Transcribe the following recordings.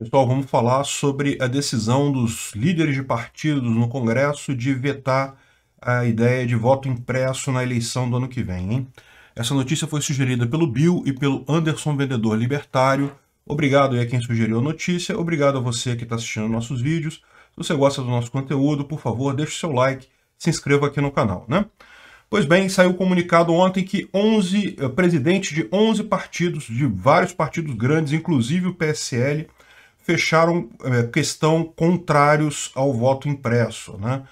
Pessoal, vamos falar sobre a decisão dos líderes de partidos no Congresso de vetar a ideia de voto impresso na eleição do ano que vem. Hein? Essa notícia foi sugerida pelo Bill e pelo Anderson Vendedor Libertário. Obrigado aí a quem sugeriu a notícia, obrigado a você que está assistindo nossos vídeos. Se você gosta do nosso conteúdo, por favor, deixe seu like, se inscreva aqui no canal. Né? Pois bem, saiu um comunicado ontem que 11 eh, presidentes de 11 partidos, de vários partidos grandes, inclusive o PSL, fecharam é, questão contrários ao voto impresso. Né?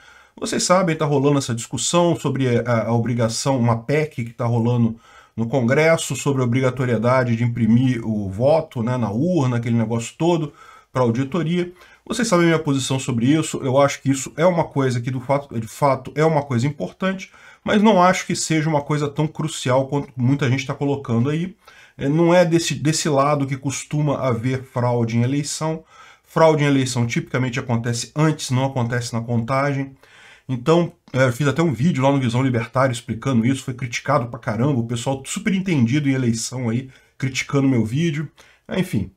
Vocês sabem, está rolando essa discussão sobre a, a obrigação, uma PEC que está rolando no Congresso, sobre a obrigatoriedade de imprimir o voto né, na urna, aquele negócio todo, para auditoria. Vocês sabem minha posição sobre isso, eu acho que isso é uma coisa que, do fato, de fato, é uma coisa importante, mas não acho que seja uma coisa tão crucial quanto muita gente está colocando aí. É, não é desse, desse lado que costuma haver fraude em eleição. Fraude em eleição tipicamente acontece antes, não acontece na contagem. Então, é, fiz até um vídeo lá no Visão Libertário explicando isso, foi criticado pra caramba, o pessoal super entendido em eleição aí, criticando meu vídeo. É, enfim,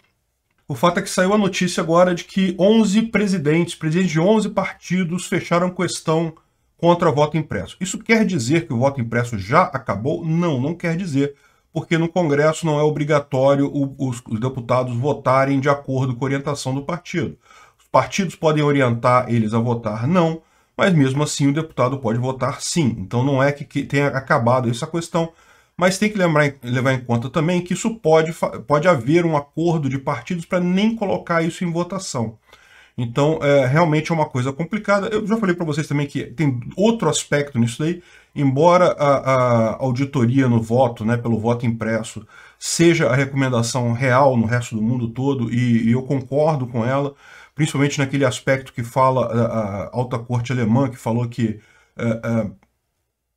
o fato é que saiu a notícia agora de que 11 presidentes, presidentes de 11 partidos, fecharam questão contra voto impresso. Isso quer dizer que o voto impresso já acabou? Não, não quer dizer porque no Congresso não é obrigatório os, deputados votarem de acordo com a orientação do partido. Os partidos podem orientar eles a votar não, mas mesmo assim o deputado pode votar sim. Então não é que, que tenha acabado essa questão, mas tem que lembrar, levar em conta também que isso pode, pode haver um acordo de partidos para nem colocar isso em votação. Então, é, realmente é uma coisa complicada. Eu já falei para vocês também que tem outro aspecto nisso daí, embora a, a auditoria no voto, né, pelo voto impresso, seja a recomendação real no resto do mundo todo, e, e eu concordo com ela, principalmente naquele aspecto que fala a, a alta corte alemã, que falou que a, é, é,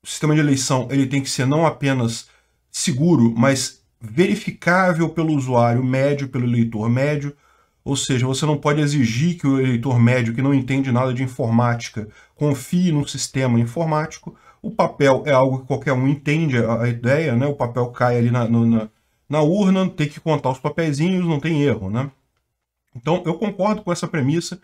o sistema de eleição ele tem que ser não apenas seguro, mas verificável pelo usuário médio, pelo eleitor médio, ou seja, você não pode exigir que o eleitor médio que não entende nada de informática confie num sistema informático, o papel é algo que qualquer um entende a, ideia, né? O papel cai ali na, na, na, urna, tem que contar os papeizinhos, não tem erro, né? Então, eu concordo com essa premissa,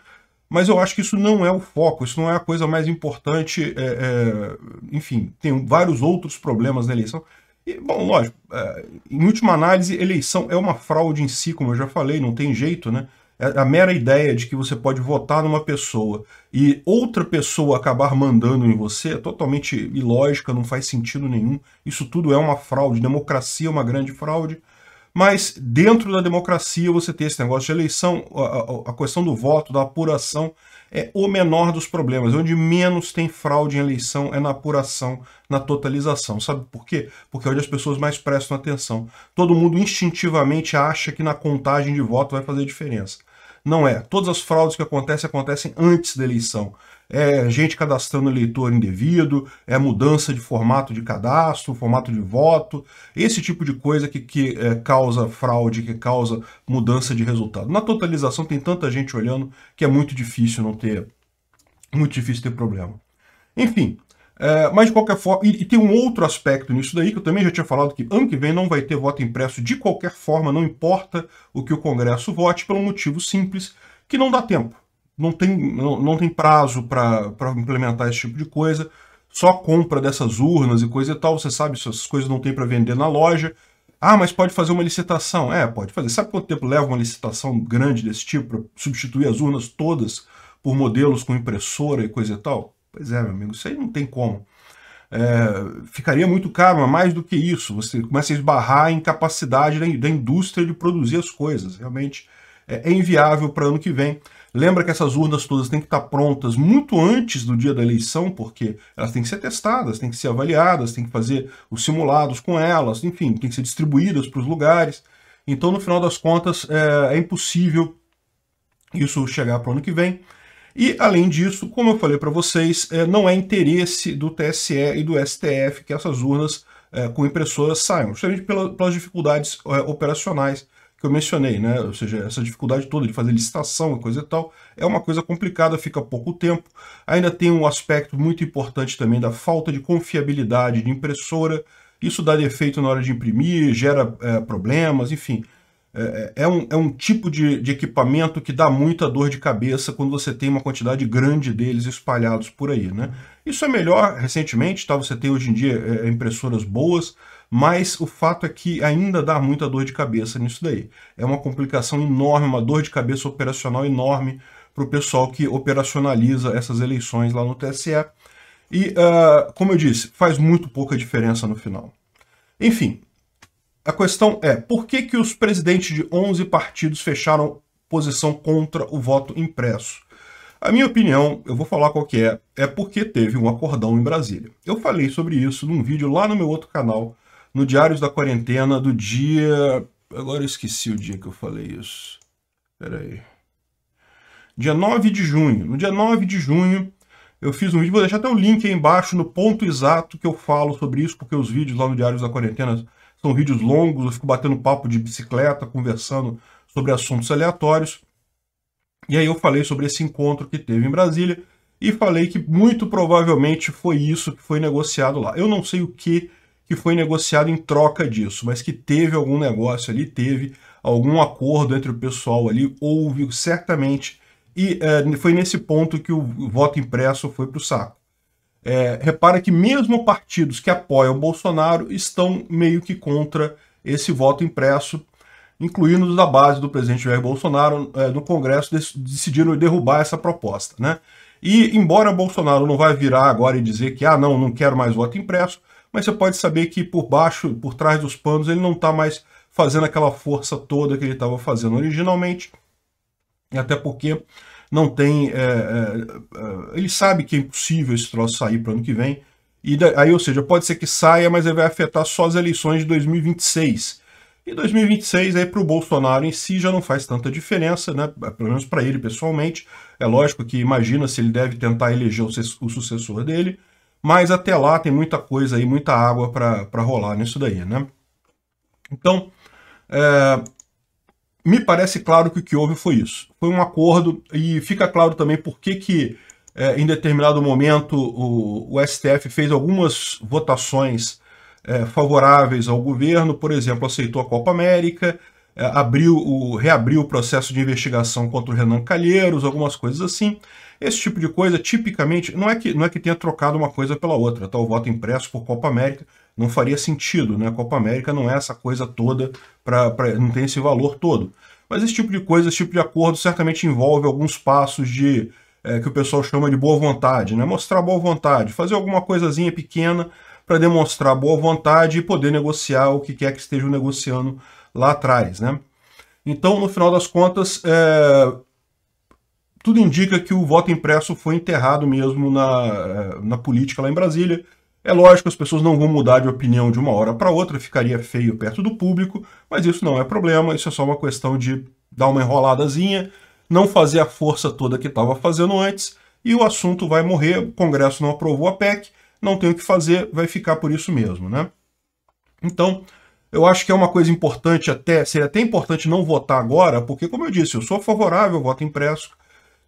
mas eu acho que isso não é o foco, isso não é a coisa mais importante. É, é, enfim, tem vários outros problemas na eleição. E, bom, lógico, é, em última análise, eleição é uma fraude em si, como eu já falei, não tem jeito, né? É a mera ideia de que você pode votar numa pessoa e outra pessoa acabar mandando em você é totalmente ilógica, não faz sentido nenhum. Isso tudo é uma fraude. Democracia é uma grande fraude. Mas dentro da democracia você tem esse negócio de eleição, a, a, questão do voto, da apuração, é o menor dos problemas. Onde menos tem fraude em eleição é na apuração, na totalização. Sabe por quê? Porque é onde as pessoas mais prestam atenção. Todo mundo instintivamente acha que na contagem de voto vai fazer diferença. Não é. Todas as fraudes que acontecem, acontecem antes da eleição. É gente cadastrando eleitor indevido, é mudança de formato de cadastro, formato de voto, esse tipo de coisa que, que é, causa fraude, que causa mudança de resultado. Na totalização tem tanta gente olhando que é muito difícil não ter, muito difícil ter problema. Enfim, é, mas de qualquer forma, e, e, tem um outro aspecto nisso daí, que eu também já tinha falado, que ano que vem não vai ter voto impresso de qualquer forma, não importa o que o Congresso vote, pelo motivo simples que não dá tempo. Não tem, não, não tem prazo para pra implementar esse tipo de coisa, só compra dessas urnas e coisa e tal, você sabe, essas coisas não tem para vender na loja. Ah, mas pode fazer uma licitação. É, pode fazer. Sabe quanto tempo leva uma licitação grande desse tipo para substituir as urnas todas por modelos com impressora e coisa e tal? Pois é, meu amigo, isso aí não tem como. É, ficaria muito caro, mas mais do que isso, você começa a esbarrar a incapacidade da, indústria de produzir as coisas. Realmente é, é inviável para ano que vem. Lembra que essas urnas todas têm que estar prontas muito antes do dia da eleição, porque elas têm que ser testadas, têm que ser avaliadas, têm que fazer os simulados com elas, enfim, têm que ser distribuídas para os lugares. Então, no final das contas, é, é impossível isso chegar para o ano que vem. E, além disso, como eu falei para vocês, eh, não é interesse do TSE e do STF que essas urnas eh, com impressoras saiam, justamente pelas dificuldades eh, operacionais que eu mencionei, né? Ou seja, essa dificuldade toda de fazer licitação e coisa e tal, é uma coisa complicada, fica pouco tempo. Ainda tem um aspecto muito importante também da falta de confiabilidade de impressora. Isso dá defeito na hora de imprimir, gera é, problemas, enfim. É, é, é, um, é um tipo de, de equipamento que dá muita dor de cabeça quando você tem uma quantidade grande deles espalhados por aí. Né? Isso é melhor recentemente, tá? você tem hoje em dia é, impressoras boas, mas o fato é que ainda dá muita dor de cabeça nisso daí. É uma complicação enorme, uma dor de cabeça operacional enorme para o pessoal que operacionaliza essas eleições lá no TSE. E, uh, como eu disse, faz muito pouca diferença no final. Enfim, a questão é, por que, que os presidentes de 11 partidos fecharam posição contra o voto impresso? A minha opinião, eu vou falar qual que é, é porque teve um acordão em Brasília. Eu falei sobre isso num vídeo lá no meu outro canal, no Diários da Quarentena, do dia... Agora eu esqueci o dia que eu falei isso. Peraí. Dia 9 de junho. No dia 9 de junho, eu fiz um vídeo, vou deixar até o link aí embaixo, no ponto exato que eu falo sobre isso, porque os vídeos lá no Diários da Quarentena são vídeos longos, eu fico batendo papo de bicicleta, conversando sobre assuntos aleatórios. E aí eu falei sobre esse encontro que teve em Brasília e falei que muito provavelmente foi isso que foi negociado lá. Eu não sei o que que foi negociado em troca disso, mas que teve algum negócio ali, teve algum acordo entre o pessoal ali, houve certamente, e é, foi nesse ponto que o voto impresso foi para o saco. É, repara que mesmo partidos que apoiam o Bolsonaro estão meio que contra esse voto impresso, incluindo os da base do presidente Jair Bolsonaro é, no Congresso, decidiram derrubar essa proposta. Né? E embora Bolsonaro não vai virar agora e dizer que ah não, não quero mais voto impresso, mas você pode saber que por baixo, por trás dos panos, ele não está mais fazendo aquela força toda que ele estava fazendo originalmente, até porque não tem. É, é, é, ele sabe que é impossível esse troço sair para o ano que vem. E aí, ou seja, pode ser que saia, mas ele vai afetar só as eleições de 2026. E 2026 aí para o Bolsonaro em si já não faz tanta diferença, né? É, pelo menos para ele pessoalmente. É lógico que imagina se ele deve tentar eleger o, sucessor dele, mas até lá tem muita coisa aí, muita água para rolar nisso daí, né? Então, é, me parece claro que o que houve foi isso. Foi um acordo e fica claro também por que, que é, em determinado momento o, o, STF fez algumas votações é, favoráveis ao governo, por exemplo, aceitou a Copa América, é, abriu o, reabriu o processo de investigação contra o Renan Calheiros, algumas coisas assim. Esse tipo de coisa, tipicamente, não é que, não é que tenha trocado uma coisa pela outra, tá? o voto impresso por Copa América, não faria sentido, né? A Copa América não é essa coisa toda, pra, pra, não tem esse valor todo. Mas esse tipo de coisa, esse tipo de acordo, certamente envolve alguns passos de é, que o pessoal chama de boa vontade, né? Mostrar boa vontade, fazer alguma coisazinha pequena para demonstrar boa vontade e poder negociar o que quer que estejam negociando lá atrás, né? Então, no final das contas, é, tudo indica que o voto impresso foi enterrado mesmo na, é, na política lá em Brasília. É lógico, as pessoas não vão mudar de opinião de uma hora para outra, ficaria feio perto do público, mas isso não é problema, isso é só uma questão de dar uma enroladazinha, não fazer a força toda que estava fazendo antes, e o assunto vai morrer, o Congresso não aprovou a PEC, não tem o que fazer, vai ficar por isso mesmo, né? Então, eu acho que é uma coisa importante até, seria até importante não votar agora, porque como eu disse, eu sou favorável ao voto impresso,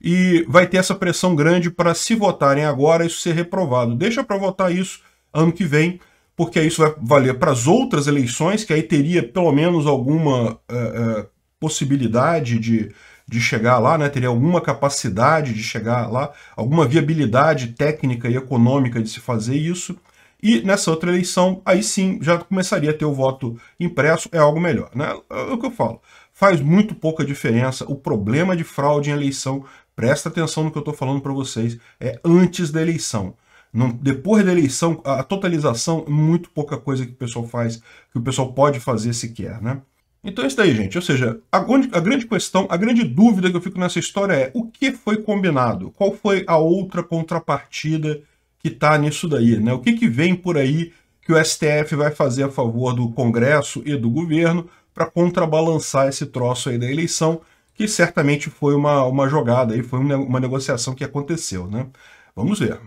e vai ter essa pressão grande para se votarem agora isso ser reprovado. Deixa para votar isso ano que vem, porque isso vai valer para as outras eleições, que aí teria pelo menos alguma eh, eh, possibilidade de, de chegar lá, né? teria alguma capacidade de chegar lá, alguma viabilidade técnica e econômica de se fazer isso. E nessa outra eleição, aí sim, já começaria a ter o voto impresso, é algo melhor. Né? É o que eu falo. Faz muito pouca diferença o problema de fraude em eleição Presta atenção no que eu estou falando para vocês. É antes da eleição. Não, depois da eleição, a totalização é muito pouca coisa que o pessoal faz, que o pessoal pode fazer se quer, né? Então é isso daí, gente. Ou seja, a, a grande questão, a grande dúvida que eu fico nessa história é o que foi combinado? Qual foi a outra contrapartida que está nisso daí, né? O que, que vem por aí que o STF vai fazer a favor do Congresso e do governo para contrabalançar esse troço aí da eleição que certamente foi uma, uma jogada e foi uma negociação que aconteceu, né? Vamos ver.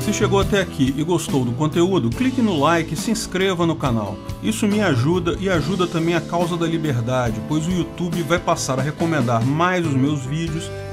Se chegou até aqui e gostou do conteúdo, clique no like e se inscreva no canal. Isso me ajuda e ajuda também a causa da liberdade, pois o YouTube vai passar a recomendar mais os meus vídeos